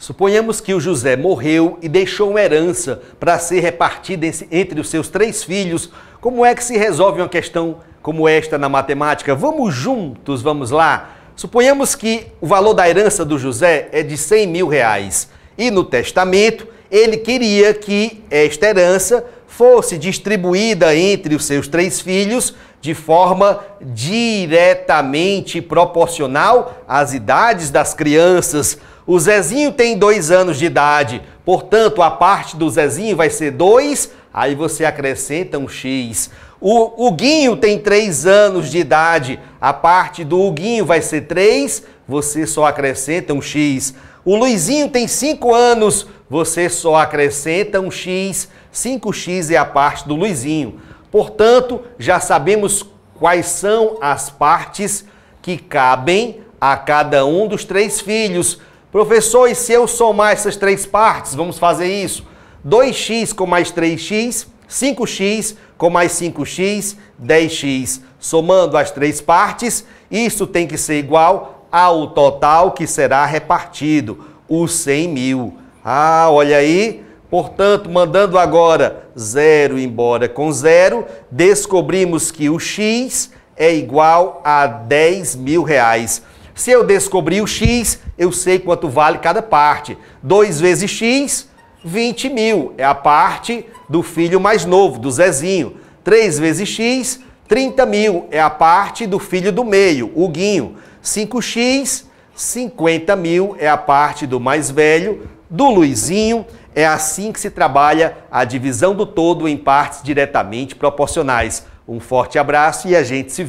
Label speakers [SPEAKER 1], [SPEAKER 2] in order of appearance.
[SPEAKER 1] Suponhamos que o José morreu e deixou uma herança para ser repartida entre os seus três filhos. Como é que se resolve uma questão como esta na matemática? Vamos juntos, vamos lá. Suponhamos que o valor da herança do José é de 100 mil reais e no testamento ele queria que esta herança fosse distribuída entre os seus três filhos de forma diretamente proporcional às idades das crianças. O Zezinho tem dois anos de idade, portanto, a parte do Zezinho vai ser dois. aí você acrescenta um X. O, o Guinho tem três anos de idade, a parte do Guinho vai ser três. você só acrescenta um X. O Luizinho tem cinco anos, você só acrescenta um X, 5X é a parte do Luizinho. Portanto, já sabemos quais são as partes que cabem a cada um dos três filhos. Professor, e se eu somar essas três partes? Vamos fazer isso. 2x com mais 3x, 5x com mais 5x, 10x. Somando as três partes, isso tem que ser igual ao total que será repartido, os 100 mil. Ah, olha aí. Portanto, mandando agora zero embora com zero, descobrimos que o X é igual a 10 mil reais. Se eu descobri o X, eu sei quanto vale cada parte. 2 vezes X, 20 mil. É a parte do filho mais novo, do Zezinho. 3 vezes X, 30 mil. É a parte do filho do meio, o Guinho. 5X, 50 mil. É a parte do mais velho, do Luizinho. É assim que se trabalha a divisão do todo em partes diretamente proporcionais. Um forte abraço e a gente se vê.